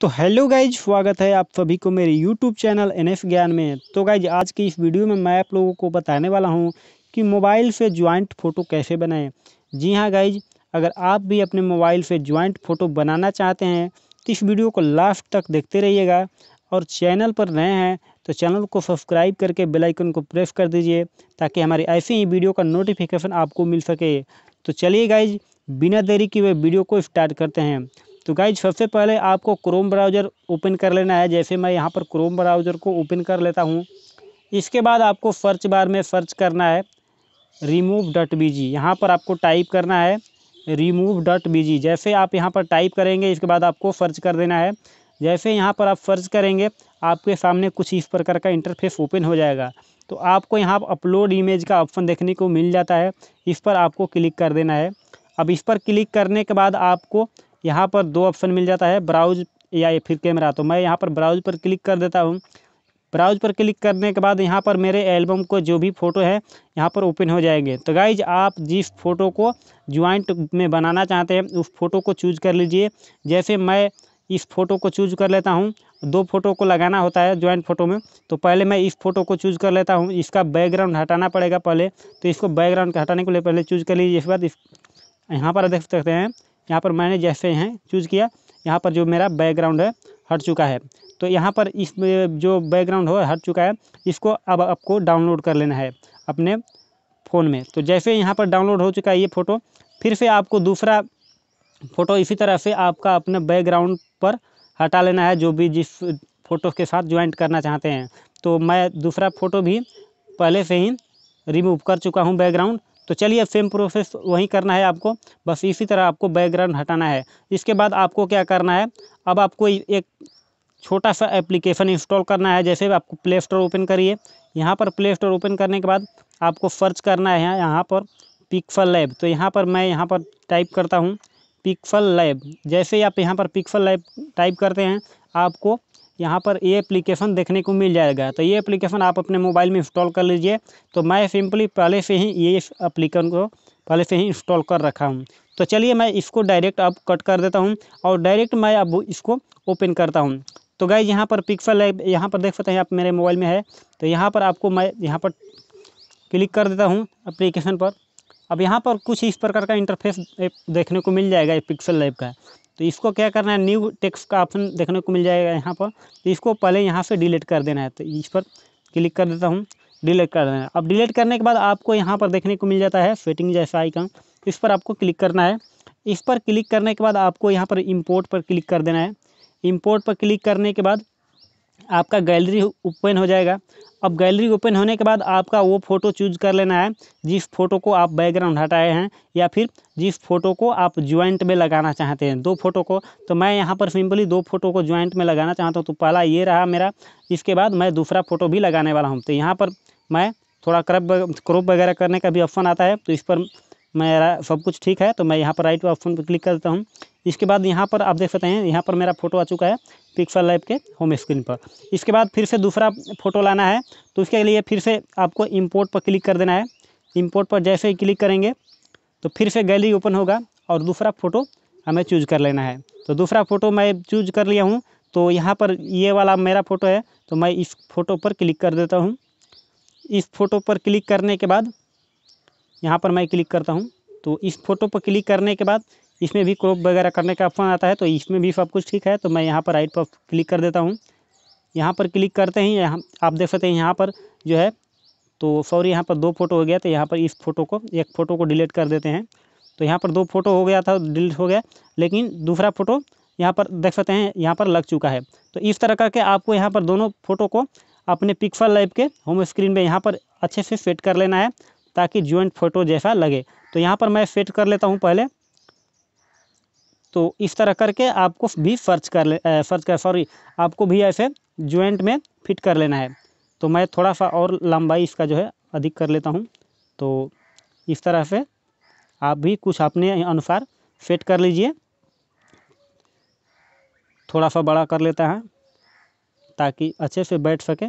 तो hello guys स्वागत है आप सभी को मेरे यूट्यूब चैनल एन एफ ज्ञान में तो गाइज आज की इस वीडियो में मैं आप लोगों को बताने वाला हूँ कि मोबाइल से ज्वाइंट फ़ोटो कैसे बनाएं जी हाँ गाइज अगर आप भी अपने मोबाइल से ज्वाइंट फ़ोटो बनाना चाहते हैं तो इस वीडियो को लास्ट तक देखते रहिएगा और चैनल पर नए हैं तो चैनल को सब्सक्राइब करके बेलाइकन को प्रेस कर दीजिए ताकि हमारी ऐसे ही वीडियो का नोटिफिकेशन आपको मिल सके तो चलिए गाइज बिना देरी के वे वीडियो को स्टार्ट करते हैं तो गाइज सबसे पहले आपको क्रोम ब्राउज़र ओपन कर लेना है जैसे मैं यहाँ पर क्रोम ब्राउज़र को ओपन कर लेता हूँ इसके बाद आपको सर्च बार में सर्च करना है रिमूव डॉट बी जी यहाँ पर आपको टाइप करना है रिमूव डॉट बी जी जैसे आप यहाँ पर टाइप करेंगे इसके बाद आपको सर्च कर देना है जैसे यहाँ पर आप सर्च करेंगे आपके सामने कुछ इस प्रकार का इंटरफेस ओपन हो जाएगा तो आपको यहाँ अपलोड इमेज का ऑप्शन देखने को मिल जाता है इस पर आपको क्लिक कर देना है अब इस पर क्लिक करने के बाद आपको यहाँ पर दो ऑप्शन मिल जाता है ब्राउज या फिर कैमरा तो मैं यहाँ पर ब्राउज पर क्लिक कर देता हूँ ब्राउज पर क्लिक करने के बाद यहाँ पर मेरे एल्बम को जो भी फ़ोटो है यहाँ पर ओपन हो जाएंगे तो गाइज आप जिस फ़ोटो को ज्वाइंट में बनाना चाहते हैं उस फ़ोटो को चूज कर लीजिए जैसे मैं इस फ़ोटो को चूज कर लेता हूँ दो फ़ोटो को लगाना होता है ज्वाइंट फ़ोटो में तो पहले मैं इस फ़ोटो को चूज कर लेता हूँ इसका बैकग्राउंड हटाना पड़ेगा पहले तो इसको बैकग्राउंड हटाने के लिए पहले चूज कर लीजिए इसके बाद इस यहाँ पर देख सकते हैं यहाँ पर मैंने जैसे हैं चूज़ किया यहाँ पर जो मेरा बैकग्राउंड है हट चुका है तो यहाँ पर इस जो बैकग्राउंड हो हट चुका है इसको अब आपको डाउनलोड कर लेना है अपने फ़ोन में तो जैसे यहाँ पर डाउनलोड हो चुका है ये फ़ोटो फिर से आपको दूसरा फ़ोटो इसी तरह से आपका अपने बैकग्राउंड पर हटा लेना है जो भी जिस फ़ोटो के साथ ज्वाइंट करना चाहते हैं तो मैं दूसरा फ़ोटो भी पहले से ही रिमूव कर चुका हूँ बैकग्राउंड तो चलिए सेम प्रोसेस वही करना है आपको बस इसी तरह आपको बैकग्राउंड हटाना है इसके बाद आपको क्या करना है अब आपको एक छोटा सा एप्लीकेशन इंस्टॉल करना है जैसे आपको प्ले स्टोर ओपन करिए यहाँ पर प्ले स्टोर ओपन करने के बाद आपको सर्च करना है यहाँ पर पिक्सल लैब तो यहाँ पर मैं यहाँ पर टाइप करता हूँ पिक्सल लैब जैसे ही आप यहाँ पर पिक्सल लैब टाइप करते हैं आपको यहाँ पर ये एप्लीकेशन देखने को मिल जाएगा तो ये एप्लीकेशन आप अपने मोबाइल में इंस्टॉल कर लीजिए तो मैं सिंपली पहले से ही ये एप्लीकेशन को पहले से ही इंस्टॉल कर रखा हूँ तो चलिए मैं इसको डायरेक्ट अब कट कर देता हूँ और डायरेक्ट मैं अब इसको ओपन करता हूँ तो गाइज यहाँ पर पिक्सल है यहाँ पर देख सकते हैं आप मेरे मोबाइल में है तो यहाँ पर आपको मैं यहाँ पर क्लिक कर देता हूँ एप्लीकेशन पर अब यहाँ पर कुछ इस प्रकार का इंटरफेस देखने को मिल जाएगा पिक्सल लैब का तो इसको क्या करना है न्यू टेक्स्ट का ऑप्शन देखने को मिल जाएगा यहाँ पर तो इसको पहले यहाँ से डिलीट कर देना है तो इस पर क्लिक कर देता हूँ डिलीट कर देना है अब डिलीट करने के बाद आपको यहाँ पर देखने को मिल जाता है सेटिंग जैसा आइकन इस पर आपको क्लिक करना है इस पर क्लिक करने के बाद आपको यहाँ पर इम्पोर्ट पर क्लिक कर देना है इम्पोर्ट पर क्लिक करने के बाद आपका गैलरी ओपन हो जाएगा अब गैलरी ओपन होने के बाद आपका वो फ़ोटो चूज कर लेना है जिस फोटो को आप बैकग्राउंड हटाए हैं या फिर जिस फोटो को आप ज्वाइंट में लगाना चाहते हैं दो फोटो को तो मैं यहाँ पर सिंपली दो फोटो को ज्वाइंट में लगाना चाहता हूँ तो पहला ये रहा मेरा इसके बाद मैं दूसरा फोटो भी लगाने वाला हूँ तो यहाँ पर मैं थोड़ा क्रप क्रोप वगैरह करने का भी ऑप्शन आता है तो इस पर मेरा सब कुछ ठीक है तो मैं यहाँ पर राइट ऑप्शन पर क्लिक करता हूँ इसके बाद यहाँ पर आप देख सकते हैं यहाँ पर मेरा फोटो आ चुका है पिक्सल लैब के होम स्क्रीन पर इसके बाद फिर से दूसरा फ़ोटो लाना है तो उसके लिए फिर से आपको इम्पोर्ट पर क्लिक कर देना है इम्पोर्ट पर जैसे ही क्लिक करेंगे तो फिर से गैलरी ओपन होगा और दूसरा फ़ोटो हमें चूज कर लेना है तो दूसरा फ़ोटो मैं चूज कर लिया हूँ तो यहाँ पर ये वाला मेरा फ़ोटो है तो मैं इस फ़ोटो पर क्लिक कर देता हूँ इस फ़ोटो पर क्लिक करने के बाद यहाँ पर मैं क्लिक करता हूँ तो इस फ़ोटो पर क्लिक करने के बाद इसमें भी क्रॉप वगैरह करने का ऑप्शन आता है तो इसमें भी सब कुछ ठीक है तो मैं यहाँ पर राइट पर क्लिक कर देता हूँ यहाँ पर क्लिक करते ही यहाँ आप देख सकते हैं यहाँ पर जो है तो सॉरी यहाँ पर दो फोटो हो गया तो यहाँ पर इस फोटो को एक फ़ोटो को डिलीट कर देते हैं तो यहाँ पर दो फोटो हो गया था डिलीट हो गया लेकिन दूसरा फ़ोटो यहाँ पर देख सकते हैं यहाँ पर लग चुका है तो इस तरह करके आपको यहाँ पर दोनों फ़ोटो को अपने पिक्सल लाइव के होम स्क्रीन में यहाँ पर अच्छे से सेट कर लेना है ताकि ज्वाइंट फ़ोटो जैसा लगे तो यहाँ पर मैं सेट कर लेता हूँ पहले तो इस तरह करके आपको भी सर्च कर ले सर्च कर सॉरी आपको भी ऐसे ज्वाइंट में फिट कर लेना है तो मैं थोड़ा सा और लंबाई इसका जो है अधिक कर लेता हूँ तो इस तरह से आप भी कुछ अपने अनुसार फिट कर लीजिए थोड़ा सा बड़ा कर लेता है ताकि अच्छे से बैठ सके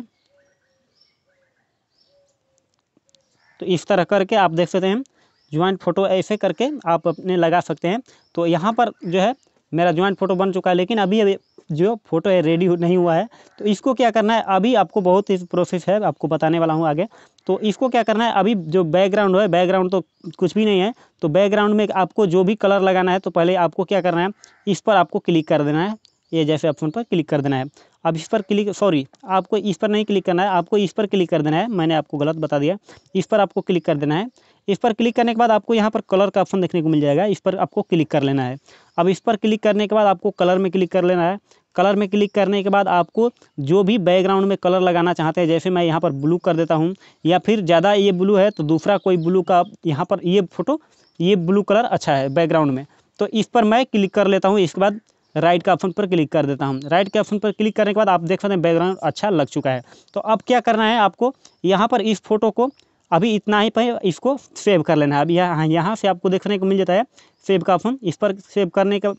तो इस तरह करके आप देख सकते हैं ज्वाइंट फ़ोटो ऐसे करके आप अपने लगा सकते हैं तो यहाँ पर जो है मेरा ज्वाइंट फ़ोटो बन चुका है लेकिन अभी अभी जो फ़ोटो है रेडी नहीं हुआ है तो इसको क्या करना है अभी आपको बहुत ही प्रोसेस है आपको बताने वाला हूँ आगे तो इसको क्या करना है अभी जो बैकग्राउंड है बैकग्राउंड तो कुछ भी नहीं है तो बैकग्राउंड में आपको जो भी कलर लगाना है तो पहले आपको क्या करना है इस पर आपको क्लिक कर देना है ये जैसे ऑप्शन पर क्लिक कर देना है अब इस पर क्लिक सॉरी आपको इस पर नहीं क्लिक करना है आपको इस पर क्लिक कर देना है मैंने आपको गलत बता दिया इस पर आपको क्लिक कर देना है इस पर क्लिक करने के बाद आपको यहाँ पर कलर का ऑप्शन देखने को मिल जाएगा इस पर आपको क्लिक कर लेना है अब इस पर क्लिक करने के बाद आपको कलर में क्लिक कर लेना है कलर में क्लिक करने के बाद आपको जो भी बैकग्राउंड में कलर लगाना चाहते हैं जैसे मैं यहाँ पर ब्लू कर देता हूँ या फिर ज़्यादा ये ब्लू है तो दूसरा कोई ब्लू का यहाँ पर ये फोटो ये ब्लू कलर अच्छा है बैकग्राउंड में तो इस पर मैं क्लिक कर लेता हूँ इसके बाद राइट का ऑप्शन पर क्लिक कर देता हूँ राइट के ऑप्शन पर क्लिक करने के बाद आप देख सकते हैं बैकग्राउंड अच्छा लग चुका है तो अब क्या करना है आपको यहाँ पर इस फोटो को अभी इतना ही पे इसको सेव कर लेना है अभी यहाँ यहाँ से आपको देखने को मिल जाता है सेव का ऑप्शन इस पर सेव करने का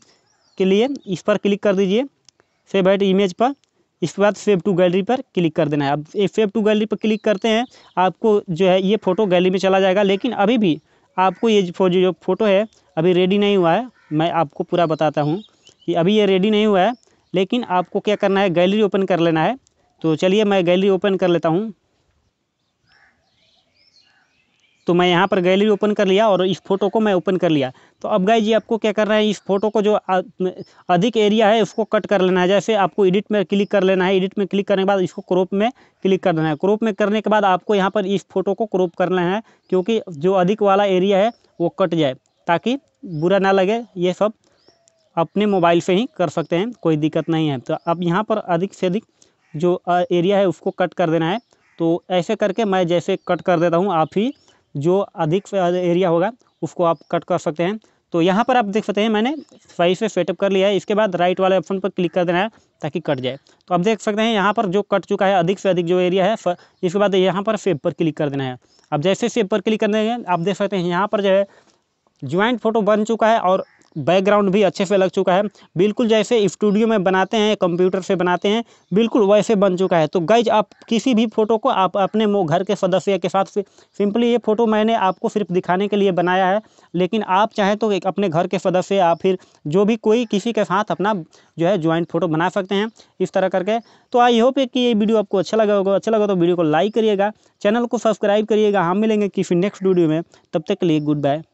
के लिए इस पर क्लिक कर दीजिए सेव एट इमेज पर इसके बाद सेव टू गैलरी पर क्लिक कर देना है अब सेव टू गैलरी पर क्लिक करते हैं आपको जो है ये फ़ोटो गैलरी में चला जाएगा लेकिन अभी भी आपको ये जो जो फ़ोटो है अभी रेडी नहीं हुआ है मैं आपको पूरा बताता हूँ कि अभी ये रेडी नहीं हुआ है लेकिन आपको क्या करना है गैलरी ओपन कर लेना है तो चलिए मैं गैलरी ओपन कर लेता हूँ तो मैं यहाँ पर गैलरी ओपन कर लिया और इस फोटो को मैं ओपन कर लिया तो अब गाय जी आपको क्या करना है इस फोटो को जो अधिक एरिया है उसको कट कर लेना है जैसे आपको एडिट में क्लिक कर लेना है एडिट में क्लिक करने के बाद इसको क्रोप में क्लिक कर लेना है क्रोप में करने के बाद आपको यहाँ पर इस फोटो को कर करना है क्योंकि जो अधिक वाला एरिया है वो कट जाए ताकि बुरा ना लगे ये सब अपने मोबाइल से ही कर सकते हैं कोई दिक्कत नहीं है तो अब यहाँ पर अधिक से अधिक जो एरिया है उसको कट कर देना है तो ऐसे करके मैं जैसे कट कर देता हूँ आप ही जो अधिक एरिया होगा उसको आप कट कर सकते हैं तो यहाँ पर आप देख सकते हैं मैंने सही से सेटअप कर लिया है इसके बाद राइट वाले ऑप्शन पर क्लिक कर देना है ताकि कट जाए तो आप देख सकते हैं यहाँ पर जो कट चुका है अधिक से अधिक जो एरिया है इसके बाद यहाँ पर सेब पर क्लिक कर देना है अब जैसे सेब पर क्लिक कर देंगे आप देख सकते हैं यहाँ पर जो है ज्वाइंट फोटो बन चुका है और बैकग्राउंड भी अच्छे से लग चुका है बिल्कुल जैसे स्टूडियो में बनाते हैं कंप्यूटर से बनाते हैं बिल्कुल वैसे बन चुका है तो गाइज आप किसी भी फ़ोटो को आप अपने घर के सदस्य के साथ सिंपली ये फ़ोटो मैंने आपको सिर्फ दिखाने के लिए बनाया है लेकिन आप चाहें तो अपने घर के सदस्य या फिर जो भी कोई किसी के साथ अपना जो है ज्वाइंट फ़ोटो बना सकते हैं इस तरह करके तो आई होप कि ये वीडियो आपको अच्छा लगा होगा अच्छा लगा तो वीडियो को लाइक करिएगा चैनल को सब्सक्राइब करिएगा हम मिलेंगे किसी नेक्स्ट वीडियो में तब तक के लिए गुड बाय